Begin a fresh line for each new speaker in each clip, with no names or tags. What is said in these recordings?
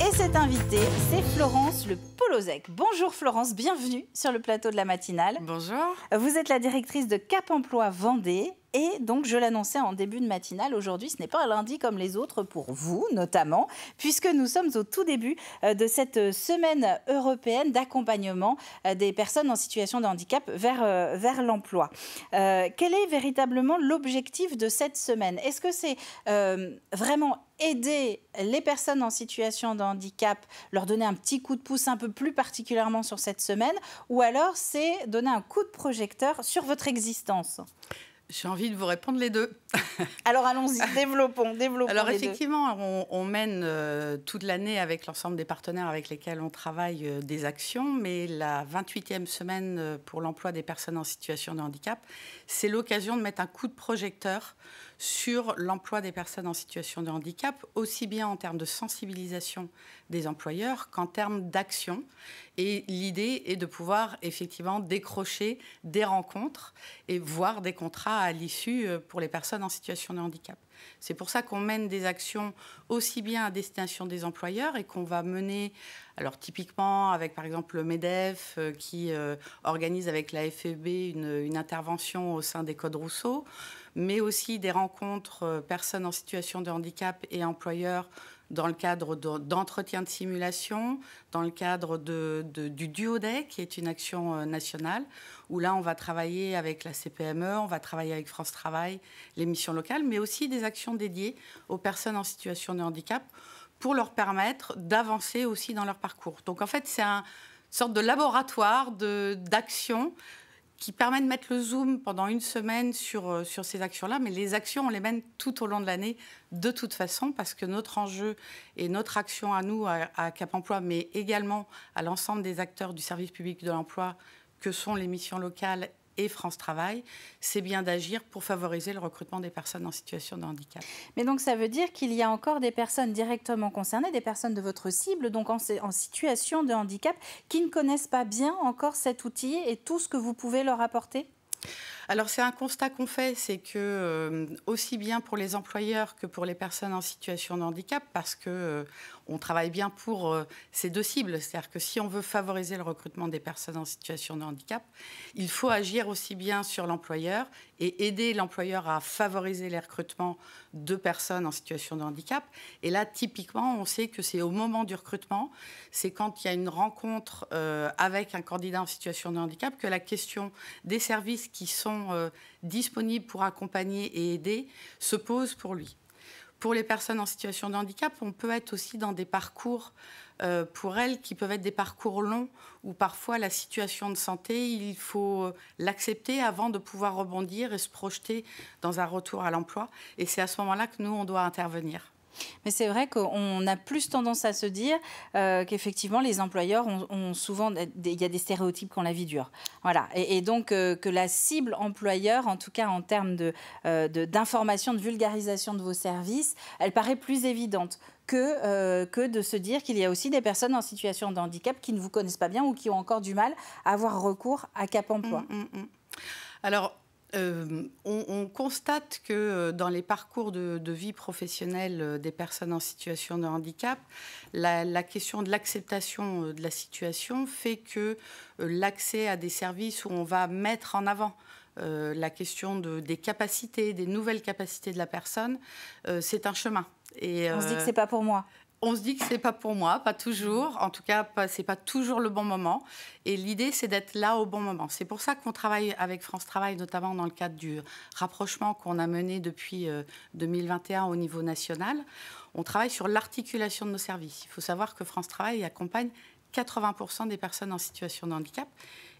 Et cette invitée, c'est Florence Le Polozek. Bonjour Florence, bienvenue sur le plateau de la matinale. Bonjour. Vous êtes la directrice de Cap Emploi Vendée et donc, je l'annonçais en début de matinale, aujourd'hui, ce n'est pas un lundi comme les autres pour vous, notamment, puisque nous sommes au tout début euh, de cette euh, semaine européenne d'accompagnement euh, des personnes en situation de handicap vers, vers l'emploi. quel est véritablement l'objectif de cette semaine Est-ce que c'est vraiment aider les personnes en situation de handicap, leur donner un petit coup de pouce un peu plus particulièrement sur cette semaine, ou alors c'est donner un coup de projecteur sur votre existence j'ai envie de vous répondre les deux. Alors allons-y, développons, développons.
Alors effectivement, On, mène euh, toute l'année avec l'ensemble des partenaires avec lesquels on travaille euh, des actions, mais la 28e semaine euh, pour l'emploi des personnes en situation de handicap, c'est l'occasion de mettre un coup de projecteur sur l'emploi des personnes en situation de handicap, aussi bien en termes de sensibilisation des employeurs qu'en termes d'action. Et l'idée est de pouvoir effectivement décrocher des rencontres et voir des contrats à l'issue euh, pour les personnes en situation de handicap. C'est pour ça qu'on mène des actions aussi bien à destination des employeurs et qu'on va mener, alors typiquement avec par exemple le MEDEF euh, qui euh, organise avec la FEB une, intervention au sein des codes Rousseau, mais aussi des rencontres euh, personnes en situation de handicap et employeurs dans le cadre d'entretiens de simulation, dans le cadre de, du Duoday, qui est une action euh, nationale, où là, on va travailler avec la CPME, on va travailler avec France Travail, les missions locales, mais aussi des actions dédiées aux personnes en situation de handicap pour leur permettre d'avancer aussi dans leur parcours. Donc, en fait, c'est une sorte de laboratoire d'action qui permet de mettre le zoom pendant une semaine sur, euh, sur ces actions-là, mais les actions, on les mène tout au long de l'année de toute façon, parce que notre enjeu et notre action à nous, à Cap Emploi, mais également à l'ensemble des acteurs du service public de l'emploi, que sont les missions locales et France Travail, c'est bien d'agir pour favoriser le recrutement des personnes en situation de handicap.
Mais donc ça veut dire qu'il y a encore des personnes directement concernées, des personnes de votre cible, donc en, en, situation de handicap, qui ne connaissent pas bien encore cet outil et tout ce que vous pouvez leur apporter
alors c'est un constat qu'on fait, c'est que euh, aussi bien pour les employeurs que pour les personnes en situation de handicap, parce que euh, on travaille bien pour euh, ces deux cibles, c'est-à-dire que si on veut favoriser le recrutement des personnes en situation de handicap, il faut agir aussi bien sur l'employeur et aider l'employeur à favoriser les recrutements de personnes en situation de handicap. Et là, typiquement, on sait que c'est au moment du recrutement, c'est quand il y a une rencontre avec un candidat en situation de handicap que la question des services qui sont euh, disponibles pour accompagner et aider se posent pour lui. Pour les personnes en situation de handicap, on peut être aussi dans des parcours euh, pour elles qui peuvent être des parcours longs où parfois la situation de santé, il faut euh, l'accepter avant de pouvoir rebondir et se projeter dans un retour à l'emploi. Et c'est à ce moment-là que nous, on doit intervenir.
Mais c'est vrai qu'on a plus tendance à se dire euh, qu'effectivement, les employeurs ont, souvent. Il y a des stéréotypes qu'on la vie dure. Voilà. Et, donc, euh, que la cible employeur, en tout cas en termes d'information, euh, de, d'information, de, vulgarisation de vos services, elle paraît plus évidente. Que, que, de se dire qu'il y a aussi des personnes en situation de handicap qui ne vous connaissent pas bien ou qui ont encore du mal à avoir recours à Cap Emploi. Mmh, mmh, mmh. Alors,
euh, on, constate que euh, dans les parcours de, vie professionnelle euh, des personnes en situation de handicap, la, question de l'acceptation de la situation fait que l'accès à des services où on va mettre en avant la question des capacités, des nouvelles capacités de la personne, c'est un chemin. Et, on se dit que ce n'est pas pour moi on se dit que c'est pas pour moi, pas toujours. En tout cas, c'est pas toujours le bon moment. Et l'idée, c'est d'être là au bon moment. C'est pour ça qu'on travaille avec France Travail, notamment dans le cadre du rapprochement qu'on a mené depuis 2021 euh, au niveau national. On travaille sur l'articulation de nos services. Il faut savoir que France Travail accompagne 80% des personnes en situation de handicap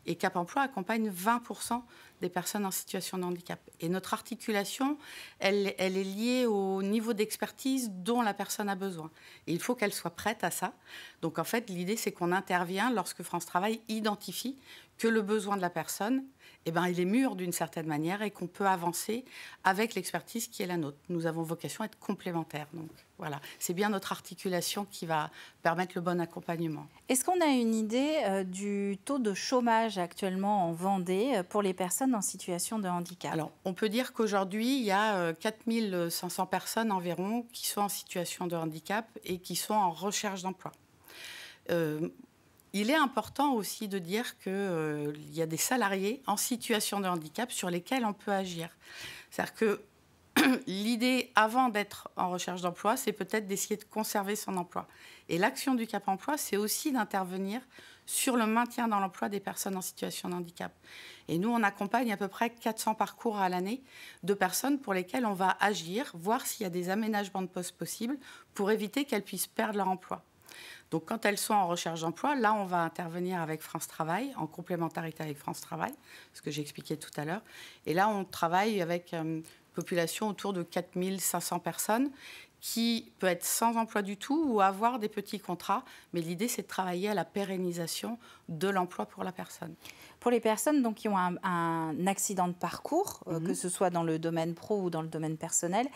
et Cap Emploi accompagne 20% des personnes en situation de handicap. Et notre articulation, elle, est liée au niveau d'expertise dont la personne a besoin. il faut qu'elle soit prête à ça. Donc en fait, l'idée, c'est qu'on intervient lorsque France Travail identifie que le besoin de la personne eh ben, il est mûr d'une certaine manière et qu'on peut avancer avec l'expertise qui est la nôtre. Nous avons vocation à être complémentaires. Donc voilà, c'est bien notre articulation qui va permettre le bon accompagnement.
Est-ce qu'on a une idée euh, du taux de chômage actuellement en Vendée euh, pour les personnes en situation de handicap Alors, on peut dire qu'aujourd'hui, il y a 4500 euh, personnes environ
qui sont en situation de handicap et qui sont en recherche d'emploi. Il est important aussi de dire qu'il euh, y a des salariés en situation de handicap sur lesquels on peut agir. C'est-à-dire que l'idée, avant d'être en recherche d'emploi, c'est peut-être d'essayer de conserver son emploi. Et l'action du Cap Emploi, c'est aussi d'intervenir sur le maintien dans l'emploi des personnes en situation de handicap. Et nous, on accompagne à peu près 400 parcours à l'année de personnes pour lesquelles on va agir, voir s'il y a des aménagements de poste possibles pour éviter qu'elles puissent perdre leur emploi. Donc quand elles sont en recherche d'emploi, là, on va intervenir avec France Travail, en complémentarité avec France Travail, ce que j'expliquais tout à l'heure. Et là, on travaille avec une euh, population autour de 4500 personnes qui peut être sans emploi du tout ou avoir des petits contrats. Mais l'idée, c'est de travailler à la
pérennisation de l'emploi pour la personne. Pour les personnes donc, qui ont un, accident de parcours, euh, mhm. que ce soit dans le domaine pro ou dans le domaine personnel,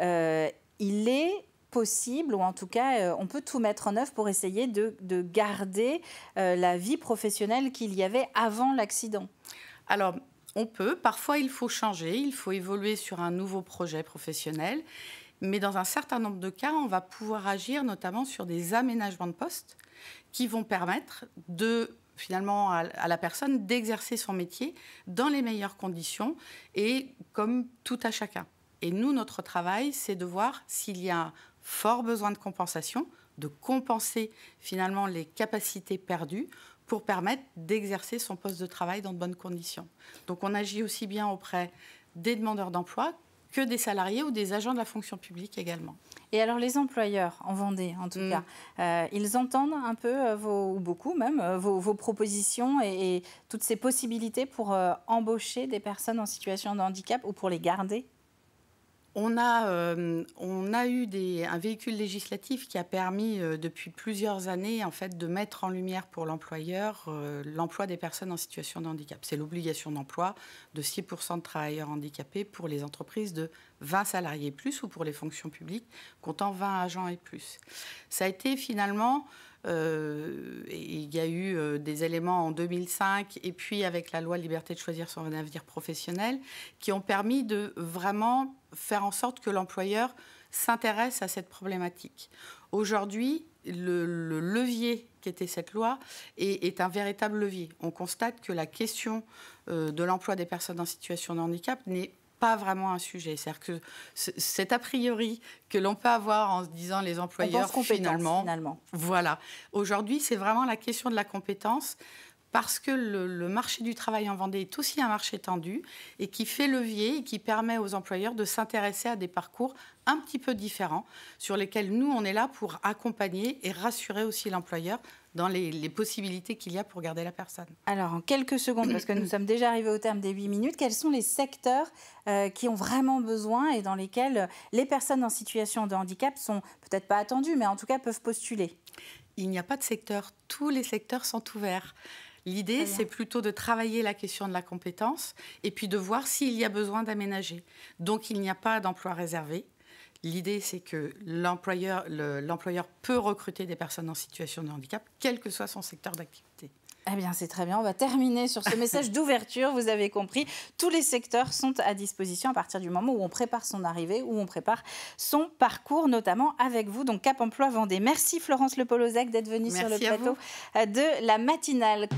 euh, il est possible, ou en tout cas, euh, on peut tout mettre en œuvre pour essayer de, de garder euh, la vie professionnelle qu'il y avait avant l'accident Alors, on peut. Parfois,
il faut changer, il faut évoluer sur un nouveau projet professionnel. Mais dans un certain nombre de cas, on va pouvoir agir notamment sur des aménagements de poste qui vont permettre de finalement à la personne d'exercer son métier dans les meilleures conditions et comme tout à chacun. Et nous, notre travail, c'est de voir s'il y a fort besoin de compensation, de compenser finalement les capacités perdues pour permettre d'exercer son poste de travail dans de bonnes conditions. Donc on agit aussi bien auprès des demandeurs d'emploi que des salariés ou des agents de la fonction publique également.
Et alors les employeurs en Vendée, en tout mm. cas, euh, ils entendent un peu, euh, vos, ou beaucoup même, euh, vos, propositions et, toutes ces possibilités pour embaucher des personnes en situation de handicap ou pour les garder
on a, euh,
on a eu
un véhicule législatif qui a permis euh, depuis plusieurs années en fait, de mettre en lumière pour l'employeur euh, l'emploi des personnes en situation de handicap. C'est l'obligation d'emploi de 6% de travailleurs handicapés pour les entreprises de 20 salariés plus ou pour les fonctions publiques comptant 20 agents et plus. Ça a été finalement euh, il y a eu euh, des éléments en 2005 et puis avec la loi Liberté de choisir son avenir professionnel qui ont permis de vraiment faire en sorte que l'employeur s'intéresse à cette problématique. Aujourd'hui, le, levier qu'était cette loi est, un véritable levier. On constate que la question euh, de l'emploi des personnes en situation de handicap n'est pas vraiment un sujet. C'est-à-dire que cet a priori que l'on peut avoir en se disant les employeurs finalement, Voilà. Aujourd'hui, c'est vraiment la question de la compétence parce que le, le, marché du travail en Vendée est aussi un marché tendu et qui fait levier et qui permet aux employeurs de s'intéresser à des parcours un petit peu différents sur lesquels nous, on est là pour accompagner et rassurer aussi l'employeur dans les, possibilités
qu'il y a pour garder la personne. Alors, en quelques secondes, parce que nous sommes déjà arrivés au terme des 8 minutes, quels sont les secteurs euh, qui ont vraiment besoin et dans lesquels les personnes en situation de handicap sont peut-être pas attendues, mais en tout cas peuvent postuler Il n'y a pas de secteur. Tous les secteurs
sont ouverts. L'idée, c'est plutôt de travailler la question de la compétence et puis de voir s'il y a besoin d'aménager. Donc, il n'y a pas d'emploi réservé. L'idée, c'est que l'employeur le, peut recruter des personnes en situation de handicap, quel que soit son secteur
d'activité. Eh bien, c'est très bien. On va terminer sur ce message d'ouverture. Vous avez compris, tous les secteurs sont à disposition à partir du moment où on prépare son arrivée, où on prépare son parcours, notamment avec vous. Donc, Cap Emploi Vendée. Merci Florence Le Polozac, d'être venue sur le plateau de la matinale.